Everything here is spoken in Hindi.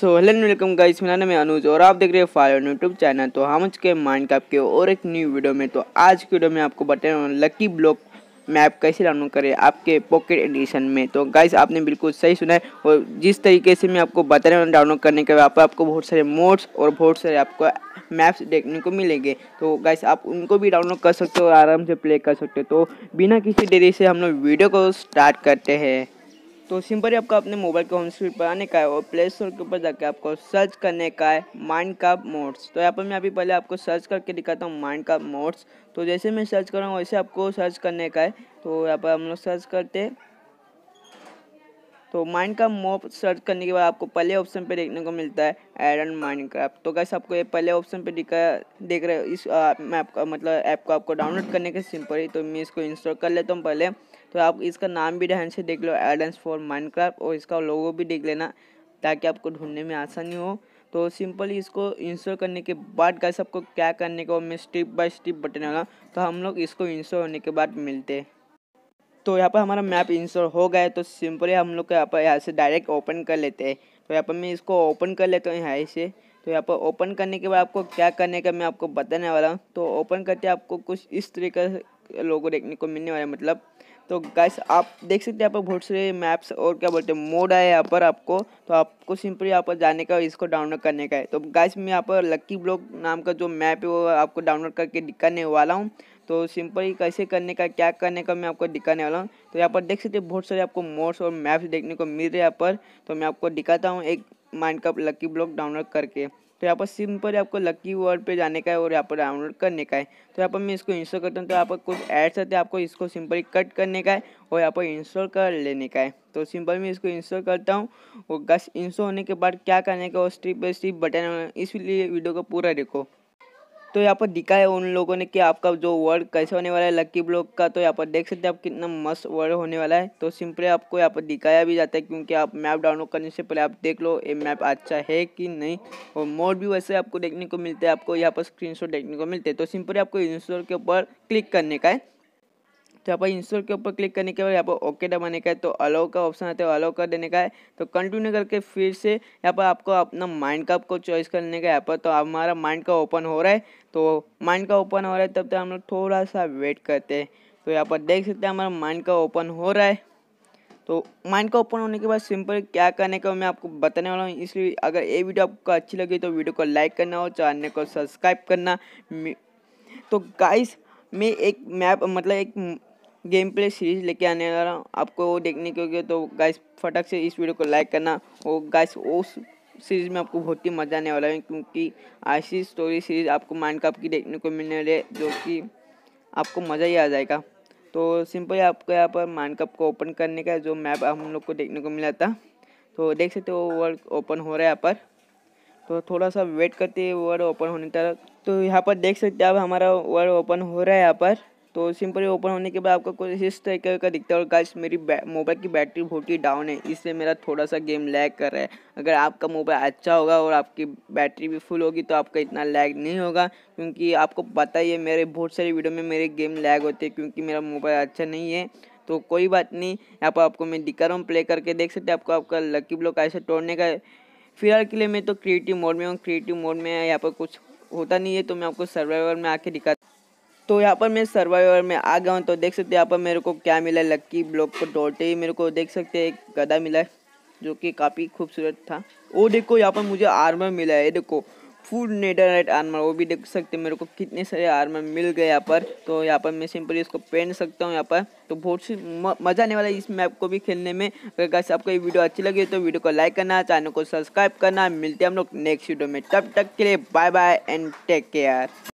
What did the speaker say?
सो हेलन वेलकम गाइस मेरा नाम है अनुज और आप देख रहे हो फायर यूट्यूब चैनल तो हम उसके माइंड कैप के और एक न्यू वीडियो में तो आज की वीडियो में आपको बताने वाला लकी ब्लॉक मैप कैसे डाउनलोड करें आपके पॉकेट एडिशन में तो गाइस आपने बिल्कुल सही सुना है और जिस तरीके से मैं आपको रहा हूँ डाउनलोड करने के बाद आपको बहुत सारे मोड्स और बहुत सारे आपको मैप्स देखने को मिलेंगे तो गाइस आप उनको भी डाउनलोड कर सकते हो आराम से प्ले कर सकते हो तो बिना किसी देरी से हम लोग वीडियो को स्टार्ट करते हैं तो सिंपली आपका अपने मोबाइल के होम स्क्रीन पर आने का है और प्ले स्टोर के ऊपर जाके आपको सर्च करने का है माइंड का मोड्स तो यहाँ पर मैं अभी पहले आपको सर्च करके दिखाता हूँ माइंड का मोड्स तो जैसे मैं सर्च कर रहा हूँ वैसे आपको सर्च करने का है तो यहाँ पर हम लोग सर्च करते तो माइंड का मोप सर्च करने के बाद आपको पहले ऑप्शन पे देखने को मिलता है माइंड क्राफ्ट तो कैसे आपको ये पहले ऑप्शन पे दिखा देख रहे हो इस मैप का मतलब ऐप को आपको डाउनलोड करने के सिंपल ही तो मैं इसको इंस्टॉल कर लेता हूँ पहले तो आप इसका नाम भी ध्यान से देख लो एडेंस फॉर माइनक्राफ्ट और इसका लोगो भी देख लेना ताकि आपको ढूंढने में आसानी हो तो सिंपली इसको इंस्टॉल करने के बाद गाइस आपको क्या करने का मैं स्टेप बाय स्टेप बताने तो हम लोग इसको इंस्टॉल होने के बाद मिलते तो यहाँ पर हमारा मैप इंस्टॉल हो गया तो सिंपली हम लोग यहाँ पर यहाँ से डायरेक्ट ओपन कर लेते हैं तो यहाँ पर मैं इसको ओपन कर लेता हूँ यहाँ से तो यहाँ पर ओपन करने के बाद आपको क्या करने का मैं आपको बताने वाला हूँ तो ओपन करते आपको कुछ इस तरीके से लोगो देखने को मिलने वाला है मतलब तो गैस आप देख सकते हैं यहाँ पर बहुत सारे मैप्स और क्या बोलते हैं मोड आए यहाँ पर आपको तो आपको सिंपली यहाँ पर जाने का इसको डाउनलोड करने का है तो गैस मैं यहाँ पर लक्की ब्लॉक नाम का जो मैप है वो आपको डाउनलोड करके दिखाने वाला हूँ तो सिंपली कैसे करने का क्या करने का मैं आपको दिखाने वाला हूँ तो यहाँ पर देख सकते हैं बहुत सारे आपको मोड्स और मैप्स देखने को मिल रहे हैं यहाँ पर तो मैं आपको दिखाता हूँ एक माइंड कप लक्की ब्लॉक डाउनलोड करके तो यहाँ पर सिंपल आपको लकी वर्ड पे जाने का है और यहाँ पर डाउनलोड करने का है तो यहाँ पर मैं इसको इंस्टॉल करता हूँ तो यहाँ पर कुछ ऐड्स आते हैं आपको इसको सिंपली कट करने का है और यहाँ पर इंस्टॉल कर लेने का है तो सिंपल मैं इसको इंस्टॉल करता हूँ और गस इंस्टॉल होने के बाद क्या करने का और स्टेप बाई स्टेप बटन इसलिए वीडियो को पूरा देखो तो यहाँ पर दिखाया उन लोगों ने कि आपका जो वर्ड कैसे होने वाला है लक्की ब्लॉक का तो यहाँ पर देख सकते हैं आप कितना मस्त वर्ड होने वाला है तो सिंपली आपको यहाँ पर दिखाया भी जाता है क्योंकि आप मैप डाउनलोड करने से पहले आप देख लो ये मैप अच्छा है कि नहीं और मोड भी वैसे आपको देखने को मिलता है आपको यहाँ पर स्क्रीन देखने को मिलते हैं तो सिंपली आपको इंस्टॉल के ऊपर क्लिक करने का है तो यहाँ पर इंस्टॉल के ऊपर क्लिक करने के बाद यहाँ पर ओके दबाने का है तो अलो का ऑप्शन आता है अलो कर देने का है तो कंटिन्यू करके फिर से यहाँ पर आपको अपना माइंड का आपको चॉइस करने का यहाँ पर तो हमारा माइंड का ओपन हो रहा है तो माइंड का ओपन हो रहा है तब तक हम लोग थोड़ा सा वेट करते हैं तो यहाँ पर देख सकते हैं हमारा माइंड का ओपन हो रहा है तो माइंड का ओपन होने के बाद सिंपल क्या करने का मैं आपको बताने वाला हूँ इसलिए अगर ये वीडियो आपको अच्छी लगी तो वीडियो को लाइक करना और चैनल को सब्सक्राइब करना तो गाइस मैं एक मैप मतलब एक गेम प्ले सीरीज लेके आने वाला हूँ आपको देखने के लिए तो गाइस फटक से इस वीडियो को लाइक करना और गाइस उस सीरीज में आपको बहुत ही मज़ा आने वाला है क्योंकि ऐसी स्टोरी सीरीज आपको कप की देखने को मिलने वाली है जो कि आपको मज़ा ही आ जाएगा तो सिंपल आपको यहाँ पर कप को ओपन करने का जो मैप हम लोग को देखने को मिला था तो देख सकते हो वर्ल्ड ओपन हो रहा है यहाँ पर तो थोड़ा सा वेट करते वर्ड ओपन होने तक तो यहाँ पर देख सकते हैं अब हमारा वर्ड ओपन हो रहा है यहाँ पर तो सिंपली ओपन होने के बाद आपका कुछ इस तरीके का दिखता है और गाइस मेरी मोबाइल की बैटरी बहुत ही डाउन है इससे मेरा थोड़ा सा गेम लैग कर रहा है अगर आपका मोबाइल अच्छा होगा और आपकी बैटरी भी फुल होगी तो आपका इतना लैग नहीं होगा क्योंकि आपको पता ही है मेरे बहुत सारे वीडियो में मेरे गेम लैग होते हैं क्योंकि मेरा मोबाइल अच्छा नहीं है तो कोई बात नहीं यहाँ पर आपको मैं दिखा रहा हूँ प्ले करके देख सकते आपको आपका लकी ब्लॉक ऐसे तोड़ने का फिलहाल के लिए मैं तो क्रिएटिव मोड में हूँ क्रिएटिव मोड में यहाँ पर कुछ होता नहीं है तो मैं आपको सर्वाइवर में आके दिखा तो यहाँ पर मैं सर्वाइवर में आ गया हूँ तो देख सकते हैं यहाँ पर मेरे को क्या मिला लक्की ब्लॉक को तोड़ते ही मेरे को देख सकते हैं एक गदा मिला है जो कि काफ़ी खूबसूरत था वो देखो यहाँ पर मुझे आर्मर मिला है देखो फुल नाइट आर्मर वो भी देख सकते हैं मेरे को कितने सारे आर्मर मिल गए यहाँ पर तो यहाँ पर मैं सिंपली इसको पहन सकता हूँ यहाँ पर तो बहुत सी मज़ा आने वाला है इस मैप को भी खेलने में अगर कैसे आपको ये वीडियो अच्छी लगी तो वीडियो को लाइक करना चैनल को सब्सक्राइब करना मिलते हैं हम लोग नेक्स्ट वीडियो में तब तक के लिए bye bye and take care